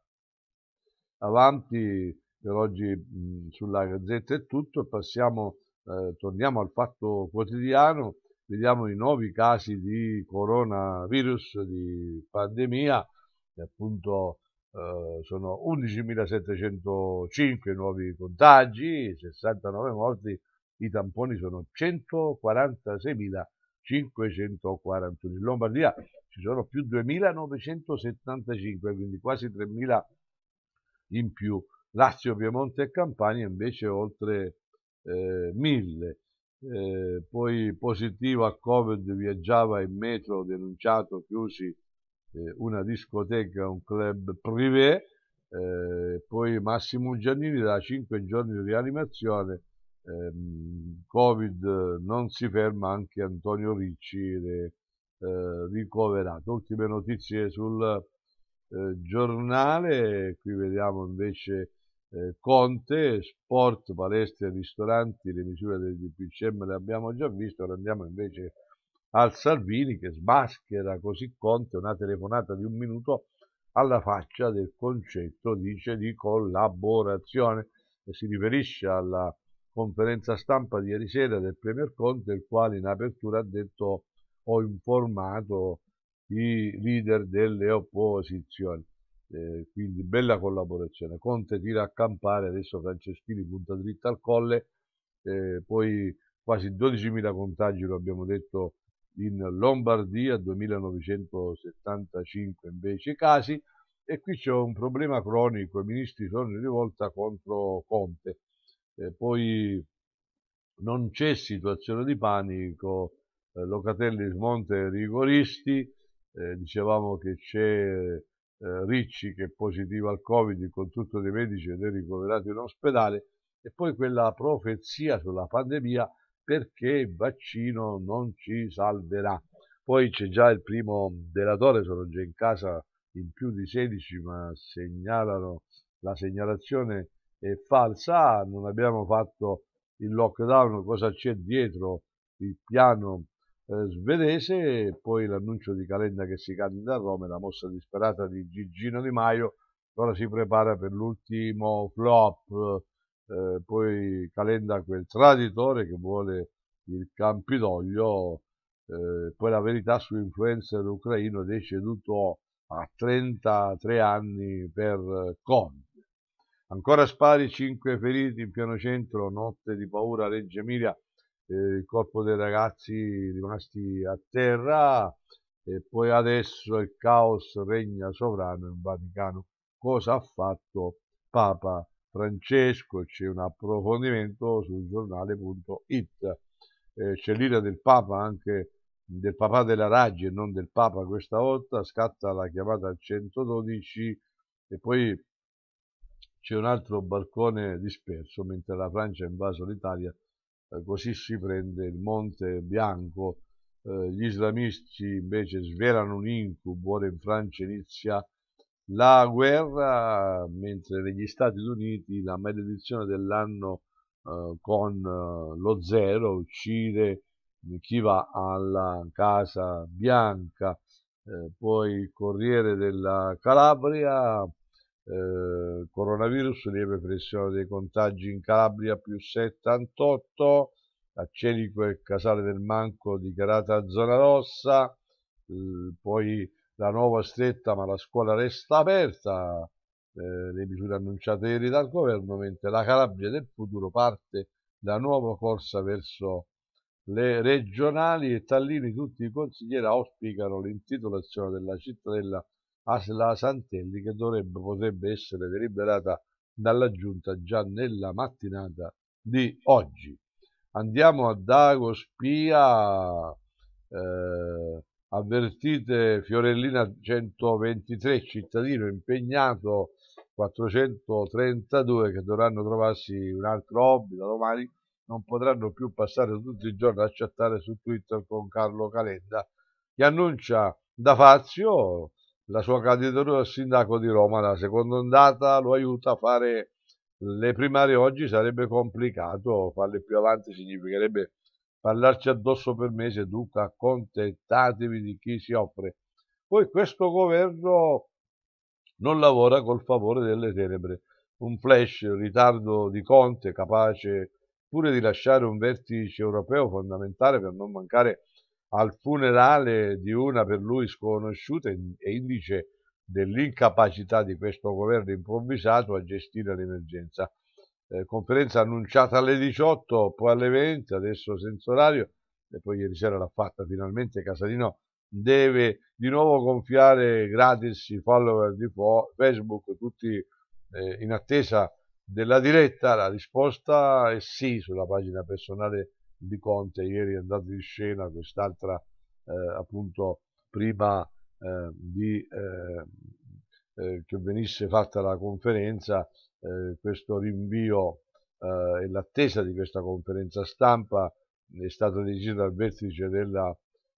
avanti per oggi mh, sulla Gazzetta è tutto, passiamo, eh, torniamo al fatto quotidiano, vediamo i nuovi casi di coronavirus, di pandemia, e appunto eh, sono 11.705 nuovi contagi, 69 morti, i tamponi sono 146.541. In Lombardia ci sono più 2.975, quindi quasi 3.000 in più. Lazio, Piemonte e Campania invece oltre eh, 1.000. Eh, poi positivo a Covid viaggiava in metro, denunciato, chiusi eh, una discoteca, un club privé, eh, poi Massimo Giannini da 5 giorni di rianimazione, eh, Covid non si ferma anche Antonio Ricci eh, ricoverato. Ultime notizie sul eh, giornale, qui vediamo invece eh, Conte, sport, palestre, ristoranti, le misure del DPCM le abbiamo già viste, ora andiamo invece a al Salvini che smaschera così Conte una telefonata di un minuto alla faccia del concetto, dice, di collaborazione e si riferisce alla conferenza stampa di ieri sera del Premier Conte, il quale in apertura ha detto ho informato i leader delle opposizioni. Eh, quindi bella collaborazione. Conte tira a campare, adesso Franceschini punta dritta al colle, eh, poi quasi 12.000 contagi, lo abbiamo detto in Lombardia 2975 invece casi e qui c'è un problema cronico, i ministri sono in rivolta contro Conte, eh, poi non c'è situazione di panico, eh, Locatelli smonta i rigoristi, eh, dicevamo che c'è eh, Ricci che è positivo al Covid con tutto dei medici ed è ricoverato in ospedale e poi quella profezia sulla pandemia perché il vaccino non ci salverà. Poi c'è già il primo delatore, sono già in casa in più di 16, ma segnalano la segnalazione è falsa, non abbiamo fatto il lockdown, cosa c'è dietro il piano eh, svedese, poi l'annuncio di Calenda che si candida a Roma e la mossa disperata di Gigino Di Maio, ora si prepara per l'ultimo flop eh, poi Calenda quel traditore che vuole il Campidoglio, eh, poi la verità sull'influencer ucraino deceduto a 33 anni per Conte. Ancora spari, 5 feriti in piano centro, notte di paura Reggio Emilia, eh, il corpo dei ragazzi rimasti a terra e poi adesso il caos regna sovrano in Vaticano. Cosa ha fatto Papa Francesco, c'è un approfondimento sul giornale.it. Eh, c'è l'ira del Papa anche del papà della Raggi e non del Papa questa volta, scatta la chiamata al 112 e poi c'è un altro balcone disperso mentre la Francia ha invaso l'Italia, eh, così si prende il Monte Bianco, eh, gli islamisti invece svelano un incubo, ora in Francia inizia la guerra, mentre negli Stati Uniti la maledizione dell'anno eh, con eh, lo zero uccide chi va alla Casa Bianca, eh, poi Corriere della Calabria, eh, coronavirus, lieve pressione dei contagi in Calabria più 78, a Celico e Casale del Manco dichiarata zona rossa, eh, poi la nuova stretta, ma la scuola resta aperta, eh, le misure annunciate ieri dal governo, mentre la Calabria del futuro parte la nuova corsa verso le regionali e Tallini tutti i consiglieri auspicano l'intitolazione della cittadella Asla Santelli che dovrebbe, potrebbe essere deliberata dalla giunta già nella mattinata di oggi. Andiamo a Dago Spia, eh, avvertite Fiorellina 123 cittadino impegnato 432 che dovranno trovarsi un altro hobby da domani non potranno più passare tutti i giorni a chattare su Twitter con Carlo Calenda che annuncia da Fazio la sua candidatura al sindaco di Roma la seconda ondata lo aiuta a fare le primarie oggi sarebbe complicato farle più avanti significherebbe parlarci addosso per mese, dunque accontentatevi di chi si offre. Poi questo governo non lavora col favore delle tenebre. Un flash, ritardo di Conte, capace pure di lasciare un vertice europeo fondamentale per non mancare al funerale di una per lui sconosciuta e indice dell'incapacità di questo governo improvvisato a gestire l'emergenza eh, conferenza annunciata alle 18, poi alle 20, adesso senza orario, e poi ieri sera l'ha fatta finalmente Casalino, deve di nuovo gonfiare gratis i follower di Facebook, tutti eh, in attesa della diretta, la risposta è sì sulla pagina personale di Conte, ieri è andata in scena quest'altra eh, appunto prima eh, di, eh, eh, che venisse fatta la conferenza eh, questo rinvio eh, e l'attesa di questa conferenza stampa è stato deciso dal vertice della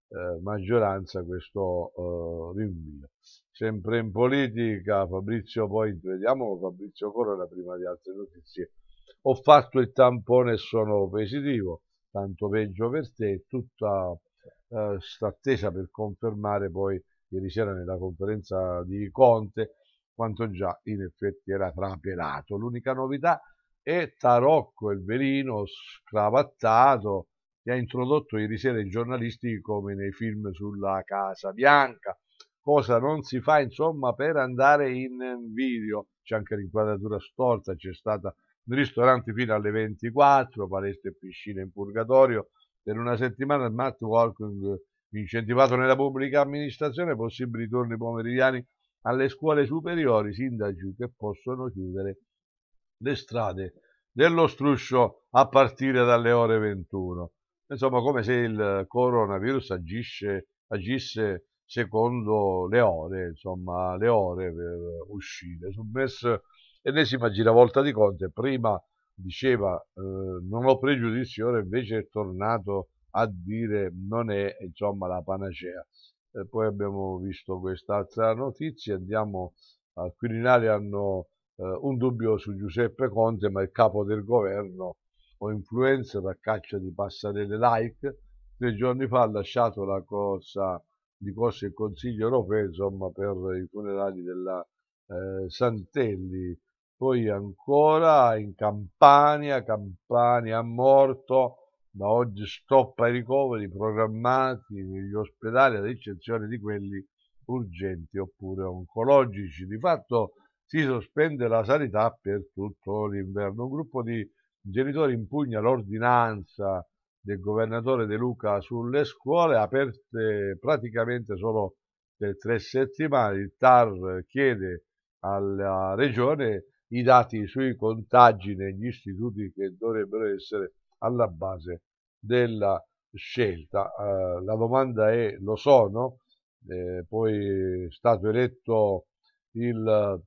eh, maggioranza questo eh, rinvio. Sempre in politica, Fabrizio poi, vediamo Fabrizio Corona prima di altre notizie, ho fatto il tampone e sono positivo, tanto peggio per te, tutta questa eh, attesa per confermare poi ieri sera nella conferenza di Conte quanto già in effetti era trapelato. L'unica novità è Tarocco, il velino scravattato, che ha introdotto ieri sera i giornalisti come nei film sulla Casa Bianca, cosa non si fa insomma per andare in video. C'è anche l'inquadratura storta, c'è stata un ristorante fino alle 24, palestre e piscine in purgatorio. Per una settimana smart walking incentivato nella pubblica amministrazione, possibili turni pomeridiani alle scuole superiori sindaci che possono chiudere le strade dello struscio a partire dalle ore 21. Insomma, come se il coronavirus agisce, agisse secondo le ore, insomma, le ore per uscire. Sul ennesima giravolta di Conte, prima diceva eh, non ho pregiudizio, ora invece è tornato a dire non è insomma la panacea. E poi abbiamo visto quest'altra notizia, andiamo al Quirinale, hanno eh, un dubbio su Giuseppe Conte, ma il capo del governo o influencer a caccia di passarelle like, tre giorni fa ha lasciato la corsa di corsa il Consiglio europeo, insomma, per i funerali della eh, Santelli. Poi ancora in Campania, Campania ha morto da oggi stop ai ricoveri programmati negli ospedali ad eccezione di quelli urgenti oppure oncologici. Di fatto si sospende la sanità per tutto l'inverno. Un gruppo di genitori impugna l'ordinanza del governatore De Luca sulle scuole aperte praticamente solo per tre settimane. Il TAR chiede alla regione i dati sui contagi negli istituti che dovrebbero essere alla base della scelta. Eh, la domanda è lo sono, eh, poi è stato eletto il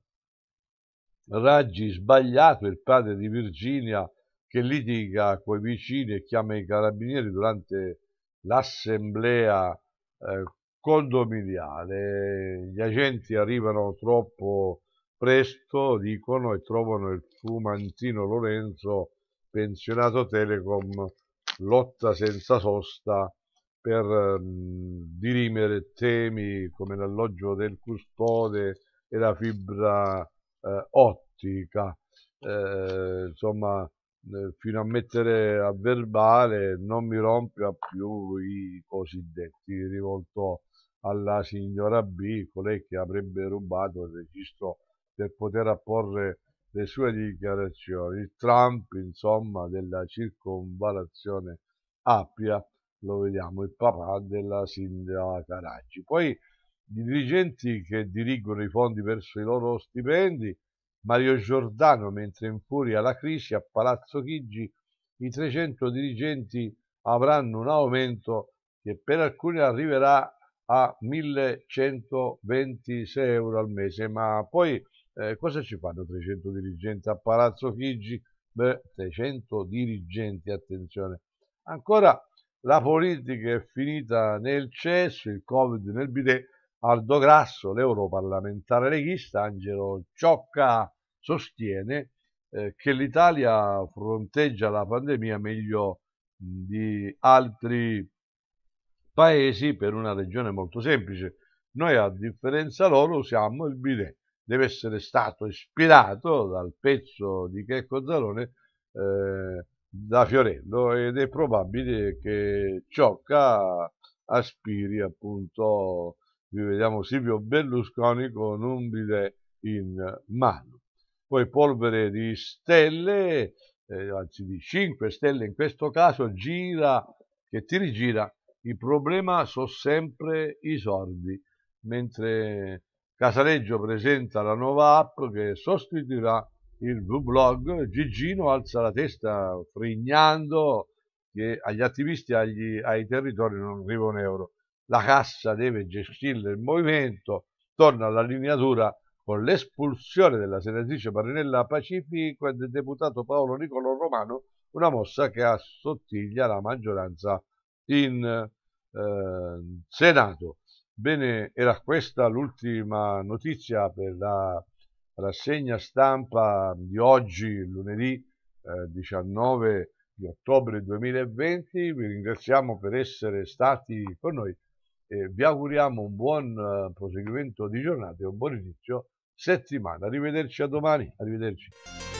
Raggi sbagliato, il padre di Virginia che litiga coi vicini e chiama i carabinieri durante l'assemblea eh, condominiale. Gli agenti arrivano troppo presto, dicono, e trovano il fumantino Lorenzo pensionato Telecom lotta senza sosta per ehm, dirimere temi come l'alloggio del custode e la fibra eh, ottica, eh, insomma eh, fino a mettere a verbale non mi rompe più i cosiddetti rivolto alla signora B, colei che avrebbe rubato il registro per poter apporre le sue dichiarazioni. Trump, insomma, della circonvalazione Appia, lo vediamo, il papà della sindaca Raggi. Poi i dirigenti che dirigono i fondi verso i loro stipendi, Mario Giordano, mentre in furia la crisi a Palazzo Chigi, i 300 dirigenti avranno un aumento che per alcuni arriverà a 1126 euro al mese, ma poi eh, cosa ci fanno 300 dirigenti a Palazzo Chigi? Beh, 300 dirigenti, attenzione. Ancora la politica è finita nel cesso, il Covid nel bidet, Aldo Grasso, l'europarlamentare leghista Angelo Ciocca sostiene eh, che l'Italia fronteggia la pandemia meglio di altri paesi per una regione molto semplice. Noi a differenza loro siamo il bidet deve essere stato ispirato dal pezzo di Checco Zalone eh, da Fiorello ed è probabile che Ciocca aspiri appunto, rivediamo Silvio Berlusconi con un bidet in mano. Poi polvere di stelle, eh, anzi di 5 stelle in questo caso, gira, che ti rigira, il problema sono sempre i sordi, mentre Casaleggio presenta la nuova app che sostituirà il V-Blog. Gigino alza la testa frignando che agli attivisti e ai territori non arriva un euro. La cassa deve gestire il movimento, torna alla lineatura con l'espulsione della senatrice Marinella Pacifico e del deputato Paolo Nicolo Romano, una mossa che assottiglia la maggioranza in eh, Senato. Bene, era questa l'ultima notizia per la rassegna stampa di oggi, lunedì eh, 19 di ottobre 2020. Vi ringraziamo per essere stati con noi e vi auguriamo un buon eh, proseguimento di giornata e un buon inizio settimana. Arrivederci a domani, arrivederci.